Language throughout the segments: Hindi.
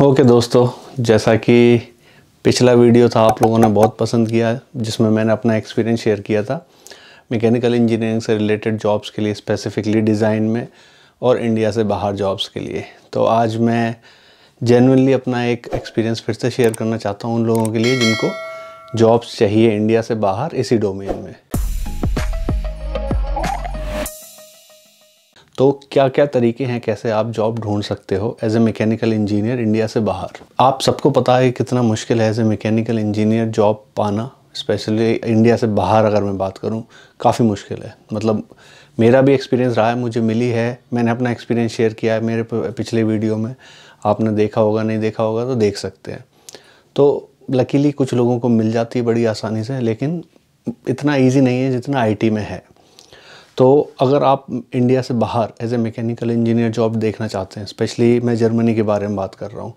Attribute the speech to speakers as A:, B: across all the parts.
A: ओके okay, दोस्तों जैसा कि पिछला वीडियो था आप लोगों ने बहुत पसंद किया जिसमें मैंने अपना एक्सपीरियंस शेयर किया था मैकेनिकल इंजीनियरिंग से रिलेटेड जॉब्स के लिए स्पेसिफिकली डिज़ाइन में और इंडिया से बाहर जॉब्स के लिए तो आज मैं जेनवनली अपना एक एक्सपीरियंस फिर से शेयर करना चाहता हूँ उन लोगों के लिए जिनको जॉब्स चाहिए इंडिया से बाहर इसी डोमेन में तो क्या क्या तरीके हैं कैसे आप जॉब ढूंढ सकते हो as a mechanical engineer India से बाहर आप सबको पता है कितना मुश्किल है as a mechanical engineer job पाना स्पेशली इंडिया से बाहर अगर मैं बात करूं काफ़ी मुश्किल है मतलब मेरा भी एक्सपीरियंस रहा है मुझे मिली है मैंने अपना एक्सपीरियंस शेयर किया है मेरे पिछले वीडियो में आपने देखा होगा नहीं देखा होगा तो देख सकते हैं तो लकीली कुछ लोगों को मिल जाती है बड़ी आसानी से लेकिन इतना ईजी नहीं है जितना आईटी में है तो अगर आप इंडिया से बाहर as a mechanical engineer job देखना चाहते हैं स्पेशली मैं जर्मनी के बारे में बात कर रहा हूँ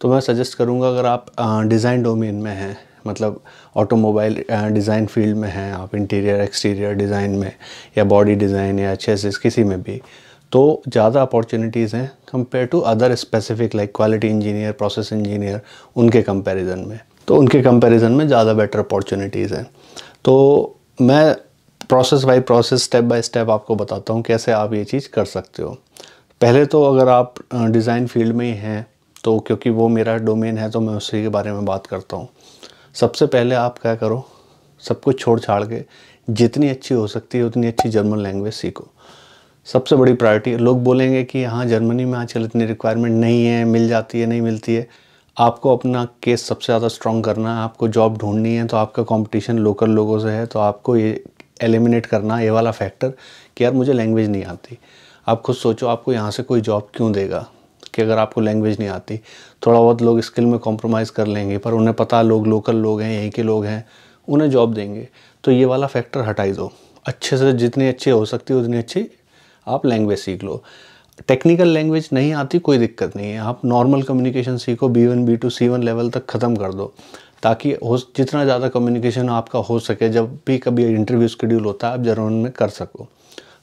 A: तो मैं सजेस्ट करूँगा अगर आप डिज़ाइन डोमेन में हैं मतलब ऑटोमोबाइल डिज़ाइन फील्ड में हैं आप इंटीरियर एक्सटीरियर डिज़ाइन में या बॉडी डिज़ाइन या से किसी में भी तो ज़्यादा अपॉर्चुनिटीज़ हैं compare to other specific like quality engineer process engineer उनके कंपैरिजन में तो उनके कंपैरिजन में ज़्यादा बेटर अपॉर्चुनिटीज़ हैं तो मैं process by process step by step आपको बताता हूँ कैसे आप ये चीज़ कर सकते हो पहले तो अगर आप डिज़ाइन फील्ड में ही हैं तो क्योंकि वो मेरा डोमेन है तो मैं उसी के बारे में बात करता हूँ सबसे पहले आप क्या करो सब कुछ छोड़ छाड़ के जितनी अच्छी हो सकती है उतनी अच्छी जर्मन लैंग्वेज सीखो सबसे बड़ी प्रायोरिटी लोग बोलेंगे कि हाँ जर्मनी में आजकल इतनी रिक्वायरमेंट नहीं है मिल जाती है नहीं मिलती है आपको अपना केस सबसे ज़्यादा स्ट्रॉन्ग करना है आपको जॉब ढूंढनी है तो आपका कंपटीशन लोकल लोगों से है तो आपको ये एलिमिनेट करना ये वाला फैक्टर कि यार मुझे लैंग्वेज नहीं आती आप खुद सोचो आपको यहाँ से कोई जॉब क्यों देगा कि अगर आपको लैंग्वेज नहीं आती थोड़ा बहुत लोग स्किल में कॉम्प्रोमाइज़ कर लेंगे पर उन्हें पता लोग लोकल लोग हैं यहीं के लोग हैं उन्हें जॉब देंगे तो ये वाला फैक्टर हटाई दो अच्छे से जितनी अच्छी हो सकती है उतनी अच्छी आप लैंग्वेज सीख लो टेक्निकल लैंग्वेज नहीं आती कोई दिक्कत नहीं है आप नॉर्मल कम्युनिकेशन सीखो B one B two C one level तक ख़त्म कर दो ताकि हो जितना ज़्यादा कम्युनिकेशन आपका हो सके जब भी कभी इंटरव्यू स्कड्यूल होता है आप जरूर उनमें कर सको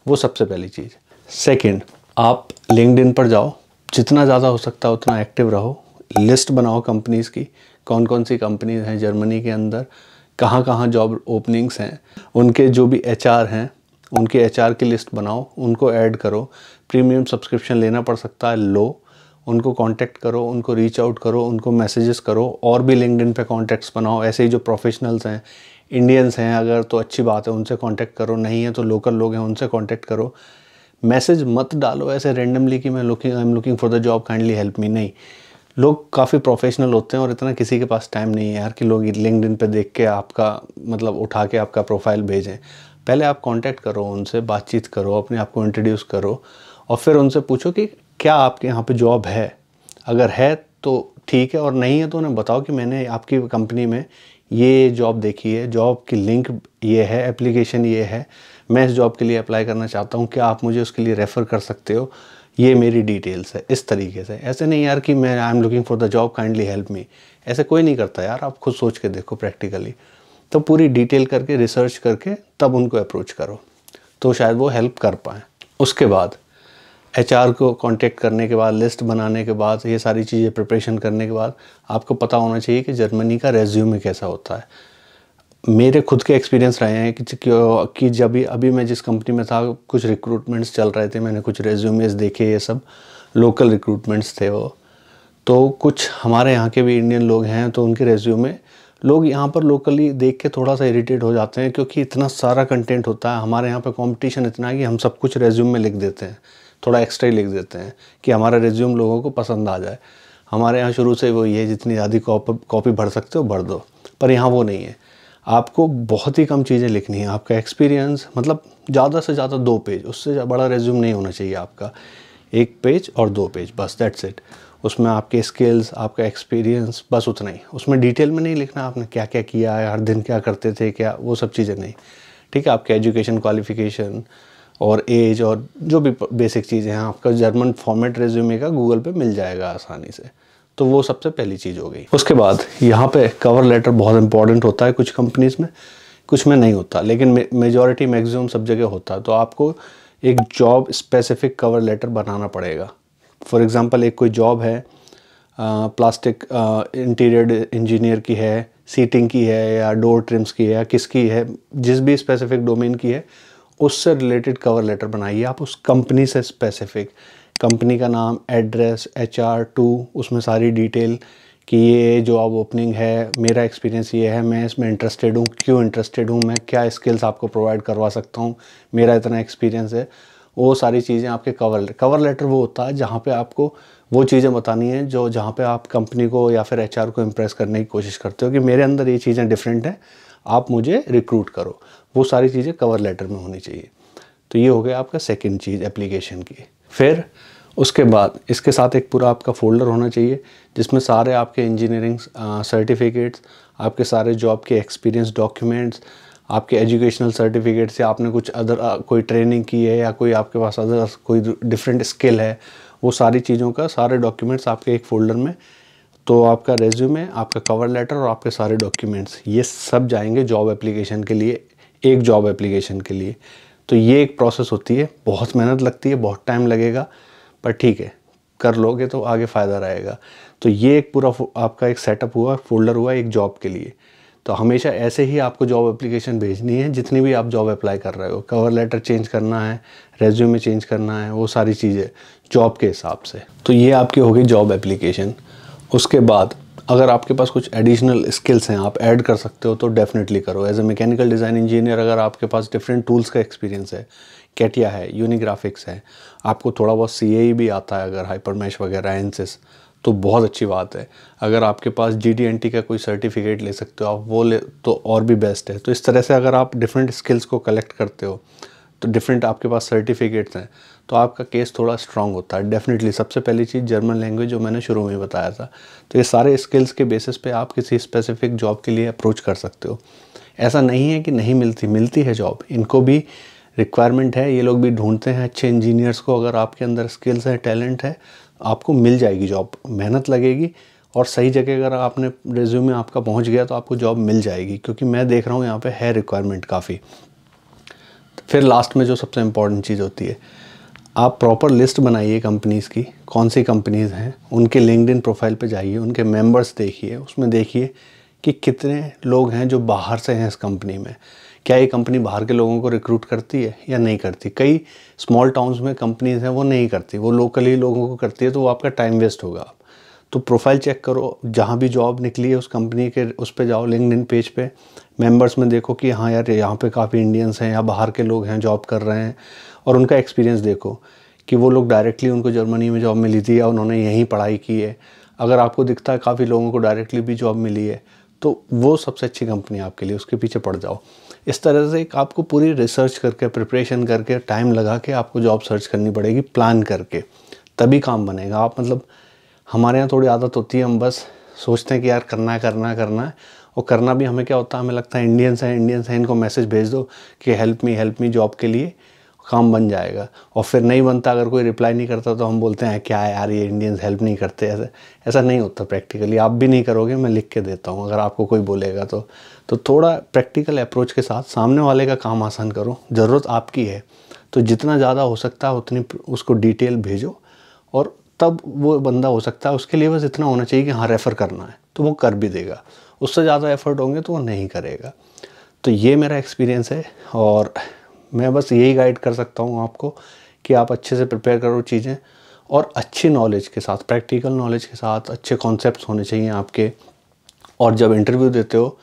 A: वो सबसे पहली चीज़ सेकेंड आप लिंकड पर जाओ जितना ज़्यादा हो सकता है उतना एक्टिव रहो लिस्ट बनाओ कंपनीज़ की कौन कौन सी कंपनीज़ हैं जर्मनी के अंदर कहाँ कहाँ जॉब ओपनिंग्स हैं उनके जो भी एच हैं उनके एच की लिस्ट बनाओ उनको ऐड करो प्रीमियम सब्सक्रिप्शन लेना पड़ सकता है लो उनको कांटेक्ट करो उनको रीच आउट करो उनको मैसेजेस करो और भी लिंकड पे कॉन्टैक्ट्स बनाओ ऐसे ही जो प्रोफेशनल्स हैं इंडियंस हैं अगर तो अच्छी बात है उनसे कांटेक्ट करो नहीं है तो लोकल लोग हैं उनसे कांटेक्ट करो मैसेज मत डालो ऐसे रेंडमली कि मैं looking I am looking for the job kindly help me नहीं लोग काफ़ी प्रोफेशनल होते हैं और इतना किसी के पास टाइम नहीं है यार कि लोग लिंकड पे देख के आपका मतलब उठा के आपका प्रोफाइल भेजें पहले आप कांटेक्ट करो उनसे बातचीत करो अपने आप को इंट्रोड्यूस करो और फिर उनसे पूछो कि क्या आपके यहाँ पे जॉब है अगर है तो ठीक है और नहीं है तो उन्हें बताओ कि मैंने आपकी कंपनी में ये जॉब देखी है जॉब की लिंक ये है एप्लीकेशन ये है मैं इस जॉब के लिए अप्लाई करना चाहता हूँ क्या आप मुझे उसके लिए रेफ़र कर सकते हो ये मेरी डिटेल्स है इस तरीके से ऐसे नहीं यार कि मैं I am looking for the job kindly help me ऐसे कोई नहीं करता यार आप खुद सोच के देखो प्रैक्टिकली तो पूरी डिटेल करके रिसर्च करके तब उनको अप्रोच करो तो शायद वो हेल्प कर पाएँ उसके बाद एच को कांटेक्ट करने के बाद लिस्ट बनाने के बाद ये सारी चीज़ें प्रिपरेशन करने के बाद आपको पता होना चाहिए कि जर्मनी का रेज्यूमे कैसा होता है मेरे खुद के एक्सपीरियंस रहे हैं कि कि जब भी अभी मैं जिस कंपनी में था कुछ रिक्रूटमेंट्स चल रहे थे मैंने कुछ रेज्यूमेज देखे ये सब लोकल रिक्रूटमेंट्स थे वो तो कुछ हमारे यहाँ के भी इंडियन लोग हैं तो उनके रेज्यूमे लोग यहाँ पर लोकली देख के थोड़ा सा इरीटेट हो जाते हैं क्योंकि इतना सारा कंटेंट होता है हमारे यहाँ पर कॉम्पिटिशन इतना है कि हम सब कुछ रेज्यूम में लिख देते हैं थोड़ा एक्स्ट्रा ही लिख देते हैं कि हमारा रिज्यूम लोगों को पसंद आ जाए हमारे यहाँ शुरू से वो ये जितनी ज़्यादा कॉपी भर सकते हो भर दो पर यहाँ वो नहीं है आपको बहुत ही कम चीज़ें लिखनी है आपका एक्सपीरियंस मतलब ज़्यादा से ज़्यादा दो पेज उससे बड़ा रेज्यूम नहीं होना चाहिए आपका एक पेज और दो पेज बस दैट्स इट उसमें आपके स्किल्स आपका एक्सपीरियंस बस उतना ही उसमें डिटेल में नहीं लिखना आपने क्या क्या किया है हर दिन क्या करते थे क्या वो सब चीज़ें नहीं ठीक है आपके एजुकेशन क्वालिफिकेशन और एज और जो भी बेसिक चीज़ें हैं आपका जर्मन फॉर्मेट रेज्यूमे का गूगल पे मिल जाएगा आसानी से तो वो सबसे पहली चीज़ हो गई उसके बाद यहाँ पे कवर लेटर बहुत इंपॉर्टेंट होता है कुछ कंपनीज़ में कुछ में नहीं होता लेकिन मेजॉरिटी मैक्सिमम सब जगह होता है तो आपको एक जॉब स्पेसिफिक कवर लेटर बनाना पड़ेगा फॉर एग्ज़ाम्पल एक कोई जॉब है प्लास्टिक इंटीरियर इंजीनियर की है सीटिंग की है या डोर ट्रिम्स की है या किसकी है जिस भी स्पेसिफिक डोमेन की है उससे रिलेटेड कवर लेटर बनाइए आप उस कंपनी से स्पेसिफिक कंपनी का नाम एड्रेस एच आर टू उसमें सारी डिटेल कि ये जो आप ओपनिंग है मेरा एक्सपीरियंस ये है मैं इसमें इंटरेस्टेड हूँ क्यों इंटरेस्टेड हूँ मैं क्या स्किल्स आपको प्रोवाइड करवा सकता हूँ मेरा इतना एक्सपीरियंस है वो सारी चीज़ें आपके कवर कवर लेटर वो होता है जहाँ पे आपको वो चीज़ें बतानी है जो जहाँ पे आप कंपनी को या फिर एचआर को इम्प्रेस करने की कोशिश करते हो कि मेरे अंदर ये चीज़ें डिफरेंट हैं आप मुझे रिक्रूट करो वो सारी चीज़ें कवर लेटर में होनी चाहिए तो ये हो गया आपका सेकेंड चीज़ एप्लीकेशन की फिर उसके बाद इसके साथ एक पूरा आपका फोल्डर होना चाहिए जिसमें सारे आपके इंजीनियरिंग सर्टिफिकेट्स आपके सारे जॉब के एक्सपीरियंस डॉक्यूमेंट्स आपके एजुकेशनल सर्टिफिकेट्स या आपने कुछ अदर कोई ट्रेनिंग की है या कोई आपके पास अदर कोई डिफरेंट स्किल है वो सारी चीज़ों का सारे डॉक्यूमेंट्स आपके एक फ़ोल्डर में तो आपका रेज्यूमे आपका कवर लेटर और आपके सारे डॉक्यूमेंट्स ये सब जाएंगे जॉब एप्लीकेशन के लिए एक जॉब एप्लीकेशन के लिए तो ये एक प्रोसेस होती है बहुत मेहनत लगती है बहुत टाइम लगेगा पर ठीक है कर लोगे तो आगे फ़ायदा रहेगा तो ये एक पूरा आपका एक सेटअप हुआ फोल्डर हुआ एक जॉब के लिए तो हमेशा ऐसे ही आपको जॉब एप्लीकेशन भेजनी है जितनी भी आप जॉब अप्लाई कर रहे हो कवर लेटर चेंज करना है रेज्यूमे चेंज करना है वो सारी चीज़ें जॉब के हिसाब से तो ये आपकी होगी जॉब एप्लीकेशन उसके बाद अगर आपके पास कुछ एडिशनल स्किल्स हैं आप ऐड कर सकते हो तो डेफिनेटली करो as a mechanical design engineer अगर आपके पास डिफरेंट टूल्स का एक्सपीरियंस है कैटिया है यूनिग्राफिक्स है आपको थोड़ा बहुत सी e भी आता है अगर हाइपरमेश वगैरह एनसिस तो बहुत अच्छी बात है अगर आपके पास जी डी का कोई सर्टिफिकेट ले सकते हो आप वो ले तो और भी बेस्ट है तो इस तरह से अगर आप डिफरेंट स्किल्स को कलेक्ट करते हो तो डिफरेंट आपके पास सर्टिफिकेट्स हैं तो आपका केस थोड़ा स्ट्रांग होता है डेफिनेटली सबसे पहली चीज़ जर्मन लैंग्वेज जो मैंने शुरू में बताया था तो ये सारे स्किल्स के बेसिस पे आप किसी स्पेसिफिक जॉब के लिए अप्रोच कर सकते हो ऐसा नहीं है कि नहीं मिलती मिलती है जॉब इनको भी रिक्वायरमेंट है ये लोग भी ढूंढते हैं अच्छे इंजीनियर्स को अगर आपके अंदर स्किल्स हैं टैलेंट है आपको मिल जाएगी जॉब मेहनत लगेगी और सही जगह अगर आपने रेज्यूमे आपका पहुंच गया तो आपको जॉब मिल जाएगी क्योंकि मैं देख रहा हूँ यहाँ पे है रिक्वायरमेंट काफ़ी फिर लास्ट में जो सबसे इम्पॉर्टेंट चीज़ होती है आप प्रॉपर लिस्ट बनाइए कंपनीज़ की कौन सी कंपनीज़ हैं उनके लिंकड प्रोफाइल पर जाइए उनके मेम्बर्स देखिए उसमें देखिए कि कितने लोग हैं जो बाहर से हैं इस कंपनी में क्या ये कंपनी बाहर के लोगों को रिक्रूट करती है या नहीं करती कई स्मॉल टाउन्स में कंपनीज हैं वो नहीं करती वो लोकली लोगों को करती है तो वो आपका टाइम वेस्ट होगा तो प्रोफाइल चेक करो जहाँ भी जॉब निकली है उस कंपनी के उस पर जाओ लिंकड इन पेज पे मेंबर्स में देखो कि हाँ यार यहाँ पे काफ़ी इंडियंस हैं या बाहर के लोग हैं जॉब कर रहे हैं और उनका एक्सपीरियंस देखो कि वो लोग डायरेक्टली उनको जर्मनी में जॉब मिली थी या उन्होंने यहीं पढ़ाई की है अगर आपको दिखता है काफ़ी लोगों को डायरेक्टली भी जॉब मिली है तो वो सबसे अच्छी कंपनी आपके लिए उसके पीछे पड़ जाओ इस तरह से एक आपको पूरी रिसर्च करके प्रिपरेशन करके टाइम लगा के आपको जॉब सर्च करनी पड़ेगी प्लान करके तभी काम बनेगा आप मतलब हमारे यहाँ थोड़ी आदत होती है हम बस सोचते हैं कि यार करना है करना है करना है और करना भी हमें क्या होता है हमें लगता है इंडियंस हैं इंडियंस हैं इनको मैसेज भेज दो कि help me help me job के लिए काम बन जाएगा और फिर नहीं बनता अगर कोई रिप्लाई नहीं करता तो हम बोलते हैं क्या यार ये इंडियंस हेल्प नहीं करते ऐसा ऐसा नहीं होता प्रैक्टिकली आप भी नहीं करोगे मैं लिख के देता हूँ अगर आपको कोई बोलेगा तो तो थोड़ा प्रैक्टिकल अप्रोच के साथ सामने वाले का काम आसान करो ज़रूरत आपकी है तो जितना ज़्यादा हो सकता है उतनी उसको डिटेल भेजो और तब वो बंदा हो सकता है उसके लिए बस इतना होना चाहिए कि हाँ रेफ़र करना है तो वो कर भी देगा उससे ज़्यादा एफर्ट होंगे तो वो नहीं करेगा तो ये मेरा एक्सपीरियंस है और मैं बस यही गाइड कर सकता हूँ आपको कि आप अच्छे से प्रिपेयर करो चीज़ें और अच्छी नॉलेज के साथ प्रैक्टिकल नॉलेज के साथ अच्छे कॉन्सेप्ट होने चाहिए आपके और जब इंटरव्यू देते हो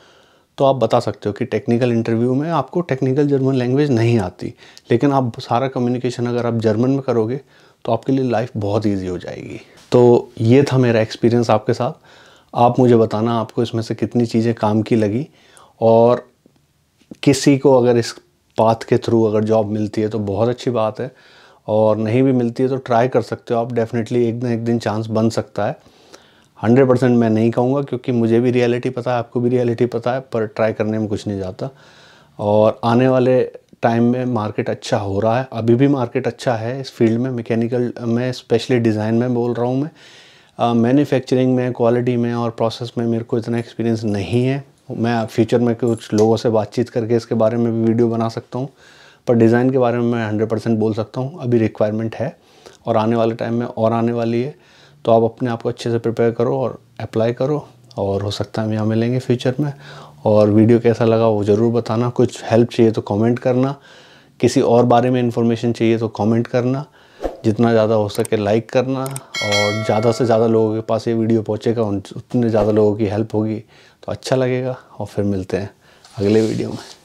A: तो आप बता सकते हो कि टेक्निकल इंटरव्यू में आपको टेक्निकल जर्मन लैंग्वेज नहीं आती लेकिन आप सारा कम्युनिकेशन अगर आप जर्मन में करोगे तो आपके लिए लाइफ बहुत ईजी हो जाएगी तो ये था मेरा एक्सपीरियंस आपके साथ आप मुझे बताना आपको इसमें से कितनी चीज़ें काम की लगी और किसी को अगर इस पाथ के थ्रू अगर जॉब मिलती है तो बहुत अच्छी बात है और नहीं भी मिलती है तो ट्राई कर सकते हो आप डेफिनेटली एक दिन एक दिन चांस बन सकता है हंड्रेड परसेंट मैं नहीं कहूँगा क्योंकि मुझे भी रियलिटी पता है आपको भी रियलिटी पता है पर ट्राई करने में कुछ नहीं जाता और आने वाले टाइम में मार्केट अच्छा हो रहा है अभी भी मार्केट अच्छा है इस फील्ड में मैकेनिकल में स्पेशली डिज़ाइन में बोल रहा हूँ मैं मैन्युफैक्चरिंग में क्वालिटी में और प्रोसेस में मेरे को इतना एक्सपीरियंस नहीं है मैं फ्यूचर में कुछ लोगों से बातचीत करके इसके बारे में भी वीडियो बना सकता हूँ पर डिज़ाइन के बारे में मैं हंड्रेड परसेंट बोल सकता हूँ अभी रिक्वायरमेंट है और आने वाले टाइम में और आने वाली है तो आप अपने आप को अच्छे से प्रिपेयर करो और अप्लाई करो और हो सकता है हम यहाँ मिलेंगे फ्यूचर में और वीडियो कैसा लगा वो ज़रूर बताना कुछ हेल्प चाहिए तो कमेंट करना किसी और बारे में इन्फॉर्मेशन चाहिए तो कमेंट करना जितना ज़्यादा हो सके लाइक करना और ज़्यादा से ज़्यादा लोगों के पास ये वीडियो पहुँचेगा उतने ज़्यादा लोगों की हेल्प होगी तो अच्छा लगेगा और फिर मिलते हैं अगले वीडियो में